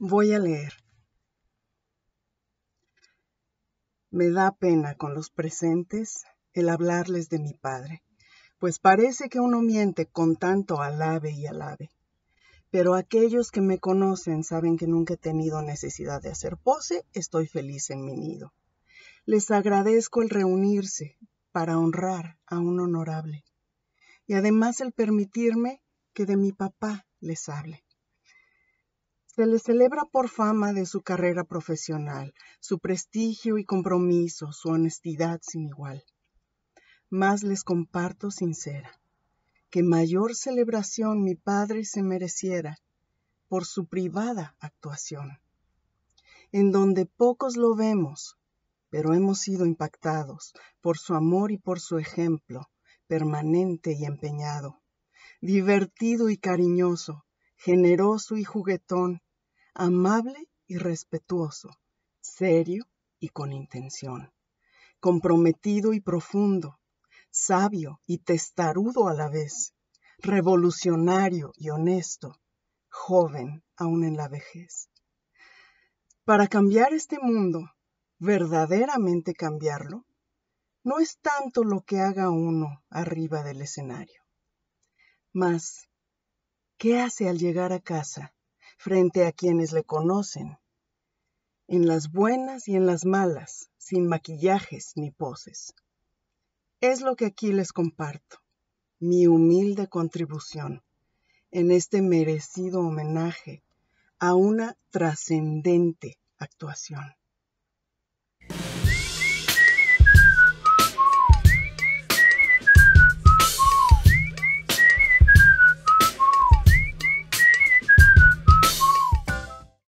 Voy a leer. Me da pena con los presentes el hablarles de mi padre, pues parece que uno miente con tanto alabe y alabe. Pero aquellos que me conocen saben que nunca he tenido necesidad de hacer pose, estoy feliz en mi nido. Les agradezco el reunirse para honrar a un honorable y además el permitirme que de mi papá les hable. Se le celebra por fama de su carrera profesional, su prestigio y compromiso, su honestidad sin igual. Más les comparto sincera, que mayor celebración mi padre se mereciera por su privada actuación, en donde pocos lo vemos, pero hemos sido impactados por su amor y por su ejemplo, permanente y empeñado, divertido y cariñoso, generoso y juguetón, amable y respetuoso, serio y con intención, comprometido y profundo, sabio y testarudo a la vez, revolucionario y honesto, joven aún en la vejez. Para cambiar este mundo, verdaderamente cambiarlo, no es tanto lo que haga uno arriba del escenario, más qué hace al llegar a casa frente a quienes le conocen, en las buenas y en las malas, sin maquillajes ni poses. Es lo que aquí les comparto, mi humilde contribución, en este merecido homenaje a una trascendente actuación.